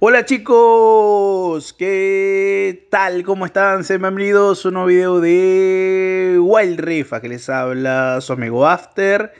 Hola chicos, ¿qué tal? ¿Cómo están? Sean bienvenidos a un nuevo video de Wild Rifa, que les habla su amigo After.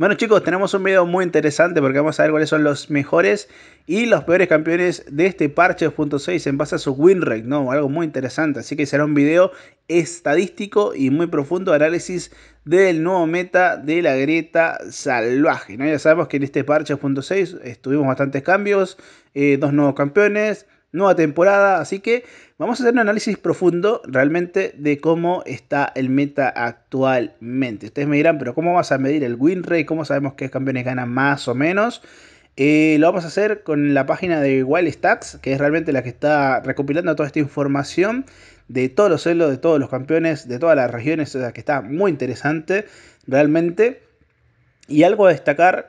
Bueno chicos, tenemos un video muy interesante porque vamos a ver cuáles son los mejores y los peores campeones de este parche 2.6 en base a su win rate, ¿no? Algo muy interesante, así que será un video estadístico y muy profundo análisis del nuevo meta de la grieta salvaje, ¿no? Ya sabemos que en este parche 2.6 estuvimos bastantes cambios, eh, dos nuevos campeones, nueva temporada, así que vamos a hacer un análisis profundo realmente de cómo está el meta actualmente. Ustedes me dirán, pero ¿cómo vas a medir el win rate? ¿Cómo sabemos qué campeones ganan más o menos? Eh, lo vamos a hacer con la página de Wild Stacks, que es realmente la que está recopilando toda esta información de todos los celos, de todos los campeones, de todas las regiones, o sea que está muy interesante realmente. Y algo a destacar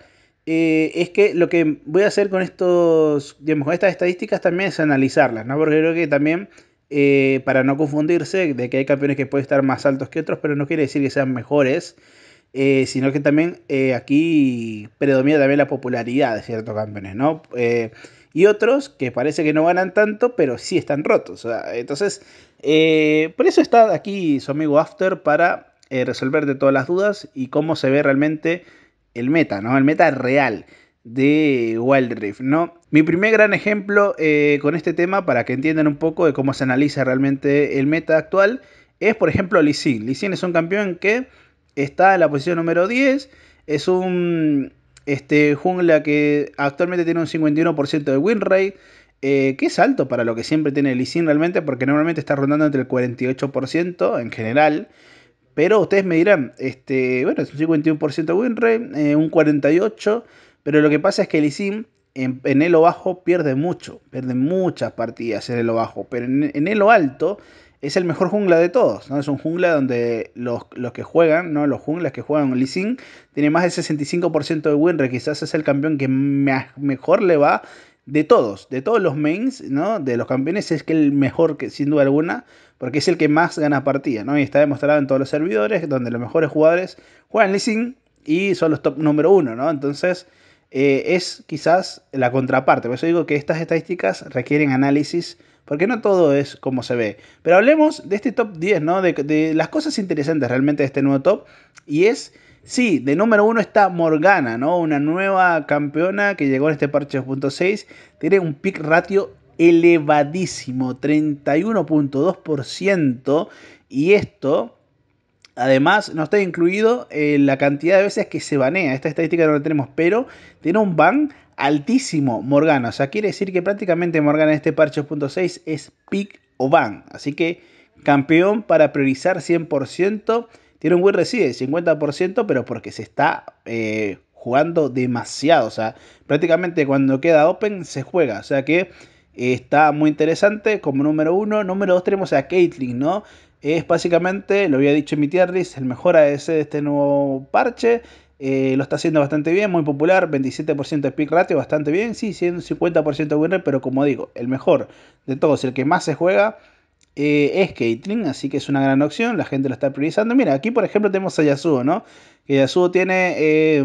eh, es que lo que voy a hacer con estos, digamos, con estas estadísticas también es analizarlas, ¿no? Porque creo que también eh, para no confundirse de que hay campeones que pueden estar más altos que otros, pero no quiere decir que sean mejores, eh, sino que también aquí predomina también la popularidad de ciertos campeones, ¿no? y otros que parece que no ganan tanto, pero sí están rotos. entonces, por eso está aquí su amigo After para resolver de todas las dudas y cómo se ve realmente el meta, ¿no? El meta real de Wild Rift, ¿no? Mi primer gran ejemplo eh, con este tema, para que entiendan un poco de cómo se analiza realmente el meta actual, es por ejemplo Lee Sin. es un campeón que está en la posición número 10, es un este, jungla que actualmente tiene un 51% de win rate, eh, que es alto para lo que siempre tiene Lee realmente, porque normalmente está rondando entre el 48% en general pero ustedes me dirán, este, bueno, es un 51% win rate, un 48%, pero lo que pasa es que el ISIM en, el elo bajo pierde mucho, pierde muchas partidas en elo bajo, pero en, el elo alto es el mejor jungla de todos, ¿no? Es un jungla donde los, que juegan, ¿no? Los junglas que juegan Lee Sin tiene más del 65% de rate, quizás es el campeón que mejor le va de todos, de todos los mains, ¿no? De los campeones es que el mejor, sin duda alguna, porque es el que más gana partida, ¿no? Y está demostrado en todos los servidores, donde los mejores jugadores juegan leasing y son los top número uno, ¿no? Entonces eh, es quizás la contraparte, por eso digo que estas estadísticas requieren análisis, porque no todo es como se ve. Pero hablemos de este top 10, ¿no? De, de las cosas interesantes realmente de este nuevo top, y es Sí, de número uno está Morgana, ¿no? Una nueva campeona que llegó en este parche 2.6. Tiene un pick ratio elevadísimo, 31.2%. Y esto, además, no está incluido en la cantidad de veces que se banea. Esta estadística no la tenemos, pero tiene un ban altísimo Morgana. O sea, quiere decir que prácticamente Morgana en este parche 2.6 es pick o ban. Así que campeón para priorizar 100%. Tiene un Win recibe 50%, pero porque se está eh, jugando demasiado. O sea, prácticamente cuando queda open se juega. O sea que eh, está muy interesante como número uno. Número dos tenemos a Caitlyn, ¿no? Es básicamente, lo había dicho en mi tier list, el mejor ADC de este nuevo parche. Eh, lo está haciendo bastante bien, muy popular, 27% de pick ratio, bastante bien, sí, 150% de win pero como digo, el mejor de todos, el que más se juega, eh, es así que es una gran opción, la gente lo está priorizando. Mira, aquí por ejemplo tenemos a Yasuo, ¿no? Que Yasuo tiene eh,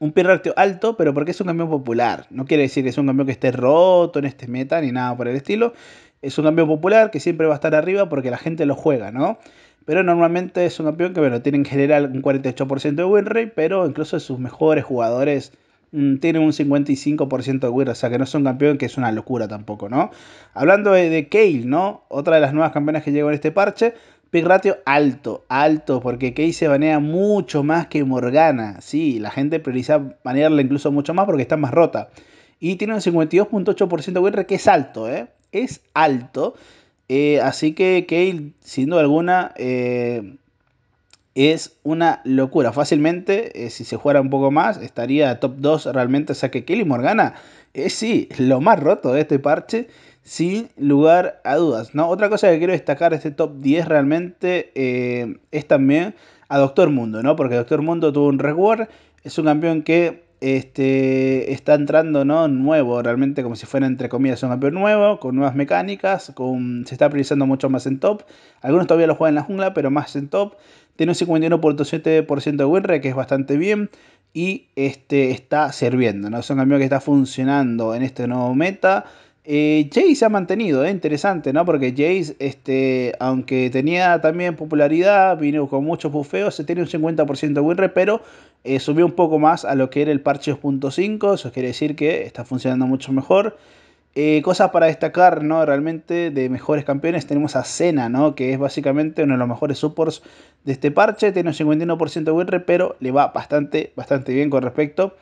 un pin alto, pero porque es un cambio popular. No quiere decir que es un cambio que esté roto en este meta ni nada por el estilo. Es un cambio popular que siempre va a estar arriba porque la gente lo juega, ¿no? Pero normalmente es un campeón que, bueno, tiene en general un 48% de win rate, pero incluso sus mejores jugadores Mm, tiene un 55% de win, o sea que no es un campeón, que es una locura tampoco, ¿no? Hablando de, de Kale, ¿no? Otra de las nuevas campeonas que llegó en este parche, pick ratio alto, alto, porque Kale se banea mucho más que Morgana, sí, la gente prioriza banearla incluso mucho más porque está más rota. Y tiene un 52.8% de win, que es alto, ¿eh? Es alto. Eh, así que Kale, siendo alguna, eh, es una locura. Fácilmente, eh, si se jugara un poco más, estaría top 2 realmente. O sea que Kelly Morgana es sí, lo más roto de este parche, sin lugar a dudas. ¿no? Otra cosa que quiero destacar de este top 10 realmente eh, es también a Doctor Mundo, ¿no? Porque Doctor Mundo tuvo un reward. Es un campeón que este, está entrando ¿no? nuevo, realmente como si fuera entre comillas un campeón nuevo, con nuevas mecánicas, con, se está priorizando mucho más en top. Algunos todavía lo juegan en la jungla, pero más en top. Tiene un 51.7% de rate que es bastante bien. Y este está sirviendo, ¿no? Es un campeón que está funcionando en este nuevo meta. Eh, se ha mantenido, eh, interesante, ¿no? Porque Jace, este, aunque tenía también popularidad, vino con muchos bufeos, se tiene un 50% de rate pero eh, subió un poco más a lo que era el parche 2.5, eso quiere decir que está funcionando mucho mejor. Eh, cosas para destacar, ¿no? Realmente de mejores campeones tenemos a Cena, ¿no? Que es básicamente uno de los mejores supports de este parche. Tiene un 51% de pero le va bastante, bastante bien con respecto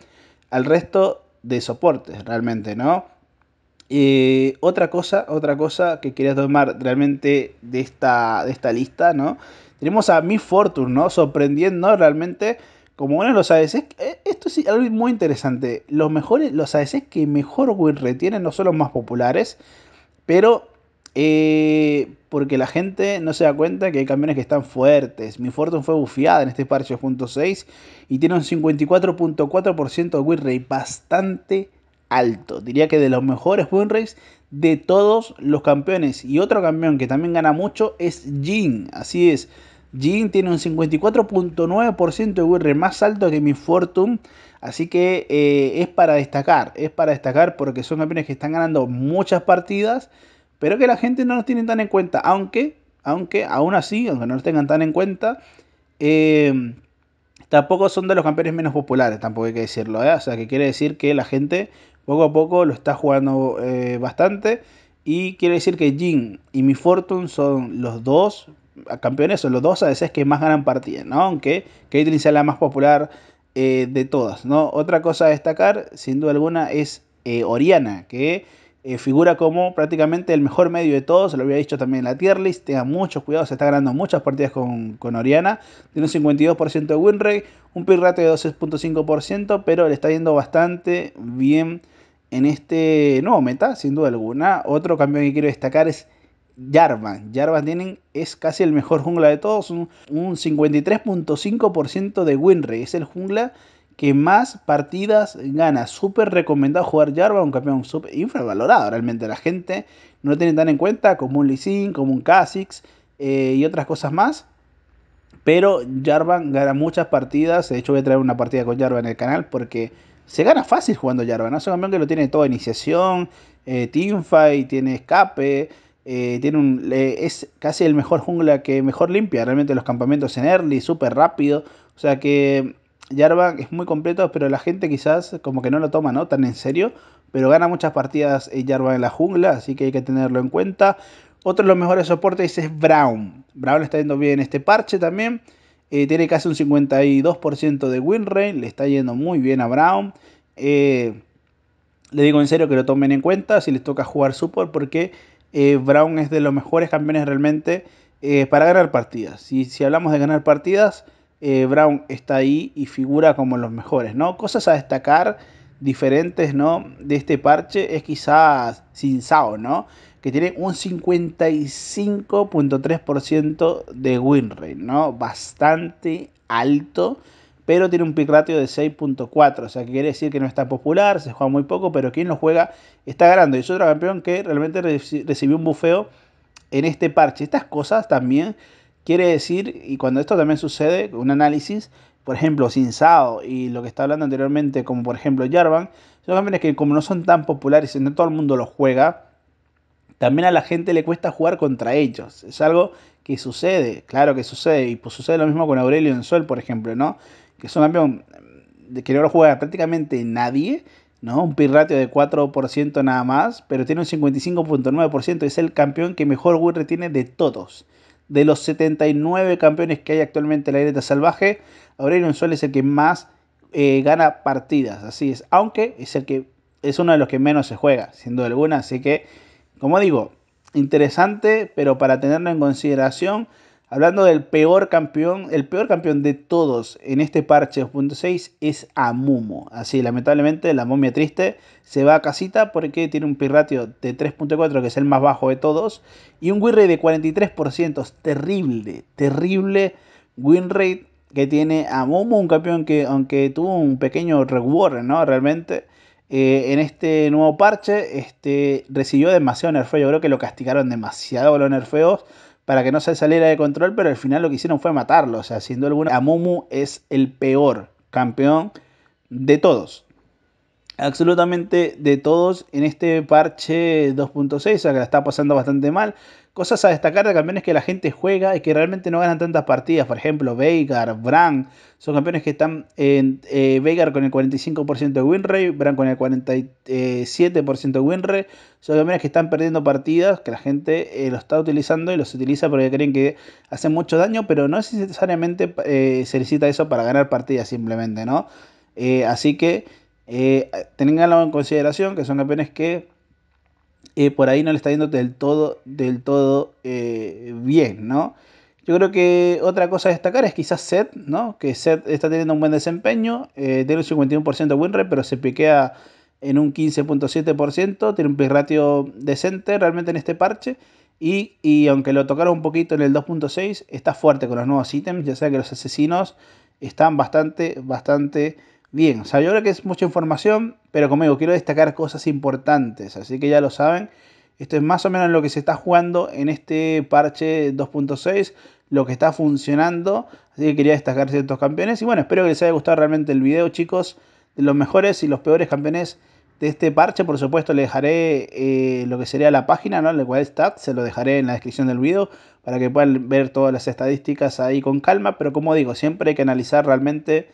al resto de soportes, realmente, ¿no? Eh, otra cosa, otra cosa que quería tomar realmente de esta, de esta lista, ¿no? Tenemos a Mi Fortune, ¿no? Sorprendiendo realmente como de los ADCs, eh, esto es algo muy interesante. Los mejores, los ADCs que mejor win tienen no son los más populares, pero eh, porque la gente no se da cuenta que hay camiones que están fuertes. Mi Fortune fue bufiada en este parche 2.6 y tiene un 54.4% de win bastante alto. Diría que de los mejores win rates de todos los campeones. Y otro campeón que también gana mucho es Jin, así es. Jin tiene un 54.9% de win más alto que mi Fortune. Así que eh, es para destacar, es para destacar porque son campeones que están ganando muchas partidas, pero que la gente no los tiene tan en cuenta. Aunque, aunque, aún así, aunque no los tengan tan en cuenta, eh, tampoco son de los campeones menos populares, tampoco hay que decirlo. ¿eh? O sea, que quiere decir que la gente poco a poco lo está jugando bastante. Y quiere decir que Jin y Mi Fortune son los dos campeones son los dos a veces que más ganan partidas, ¿no? Aunque Caitlyn sea la más popular eh, de todas, ¿no? Otra cosa a destacar, sin duda alguna, es eh, Oriana, que eh, figura como prácticamente el mejor medio de todos, se lo había dicho también la tier list, tenga mucho cuidado, se está ganando muchas partidas con, Oriana, tiene un 52% de win rate, un pick rate de 12.5%, pero le está yendo bastante bien en este nuevo meta, sin duda alguna. Otro campeón que quiero destacar es Jarvan. Jarvan tienen es casi el mejor jungla de todos, un, 53.5% de win rate, Es el jungla que más partidas gana. Súper recomendado jugar Jarvan, un campeón súper infravalorado realmente. La gente no lo tiene tan en cuenta como un Lee Sin, como un Kha'Zix eh, y otras cosas más. Pero Jarvan gana muchas partidas. De hecho, voy a traer una partida con Jarvan en el canal porque se gana fácil jugando Jarvan. Es un campeón que lo tiene todo: iniciación, eh, teamfight, tiene escape. Eh, es casi el mejor jungla que mejor limpia realmente los campamentos en early, súper rápido. O sea que Jarvan es muy completo, pero la gente quizás como que no lo toma ¿no? tan en serio. Pero gana muchas partidas eh, Jarvan en la jungla, así que hay que tenerlo en cuenta. Otro de los mejores soportes es Brown. Brown está yendo bien este parche también. Eh, tiene casi un 52% de win rate. Le está yendo muy bien a Brown. le digo en serio que lo tomen en cuenta si les toca jugar support porque eh, Brown es de los mejores campeones realmente eh, para ganar partidas. Y si hablamos de ganar partidas, eh, Brown está ahí y figura como los mejores, ¿no? Cosas a destacar diferentes, ¿no? De este parche es quizás Sin ¿no? Que tiene un 55.3% de win rate, ¿no? Bastante alto pero tiene un pick ratio de 6.4, o sea que quiere decir que no está popular, se juega muy poco, pero quien lo juega está ganando. Y es otro campeón que realmente recibió un bufeo en este parche. Estas cosas también quiere decir, y cuando esto también sucede, un análisis, por ejemplo, sin Sao y lo que estaba hablando anteriormente, como por ejemplo Jarvan, son campeones que como no son tan populares y no todo el mundo los juega, también a la gente le cuesta jugar contra ellos. Es algo que sucede, claro que sucede, y pues sucede lo mismo con Aurelio en Sol, por ejemplo, ¿no? que es un campeón de que no lo juega prácticamente nadie, ¿no? Un pin ratio de 4% nada más, pero tiene un 55.9%, es el campeón que mejor win tiene de todos. De los 79 campeones que hay actualmente en la grieta salvaje, Aurelion Sol es el que más eh, gana partidas, así es, aunque es el que es uno de los que menos se juega, siendo duda alguna, así que como digo, interesante, pero para tenerlo en consideración Hablando del peor campeón, el peor campeón de todos en este parche 2.6 es Amumu. Así, lamentablemente, la momia triste se va a casita porque tiene un pirratio de 3.4, que es el más bajo de todos, y un winrate de 43%. Terrible, terrible winrate que tiene Amumu, un campeón que, aunque tuvo un pequeño reward, ¿no? Realmente. Eh, en este nuevo parche este, recibió demasiado nerfeo. Yo creo que lo castigaron demasiado los nerfeos para que no se saliera de control, pero al final lo que hicieron fue matarlo. O sea, siendo alguna, Amumu es el peor campeón de todos. Absolutamente de todos en este parche 2.6, o sea que la está pasando bastante mal. Cosas a destacar de campeones que la gente juega y que realmente no ganan tantas partidas. Por ejemplo, Veigar, Bran, son campeones que están en eh, Veigar con el 45% de winrate, Bran con el 47% de winrate. Son campeones que están perdiendo partidas, que la gente eh, los está utilizando y los utiliza porque creen que hacen mucho daño, pero no es necesariamente eh, se necesita eso para ganar partidas simplemente, ¿no? así que tenganlo en consideración que son campeones que por ahí no le está yendo del todo, del todo eh, bien, ¿no? Yo creo que otra cosa a destacar es quizás Seth, ¿no? Que Seth está teniendo un buen desempeño, eh, tiene un 51% win rate, pero se piquea en un 15.7%, tiene un pick ratio decente realmente en este parche. Y, y aunque lo tocaron un poquito en el 2.6, está fuerte con los nuevos ítems, ya sea que los asesinos están bastante, bastante Bien, o que es mucha información, pero como quiero destacar cosas importantes, así que ya lo saben. Esto es más o menos lo que se está jugando en este parche 2.6, lo que está funcionando. Así que quería destacar ciertos campeones. Y bueno, espero que les haya gustado realmente el video, chicos. De los mejores y los peores campeones de este parche, por supuesto, les dejaré eh, lo que sería la página, ¿no? El stat, se lo dejaré en la descripción del video para que puedan ver todas las estadísticas ahí con calma. Pero como digo, siempre hay que analizar realmente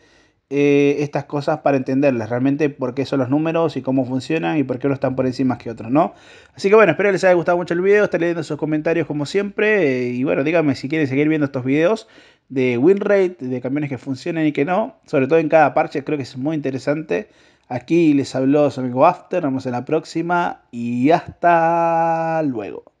eh, estas cosas para entenderlas, realmente por qué son los números y cómo funcionan y por qué unos están por encima que otros, ¿no? Así que bueno, espero que les haya gustado mucho el video, estaré leyendo sus comentarios como siempre eh, y bueno, díganme si quieren seguir viendo estos videos de win rate, de camiones que funcionan y que no, sobre todo en cada parche, creo que es muy interesante. Aquí les habló su amigo After, nos vemos en la próxima y hasta luego.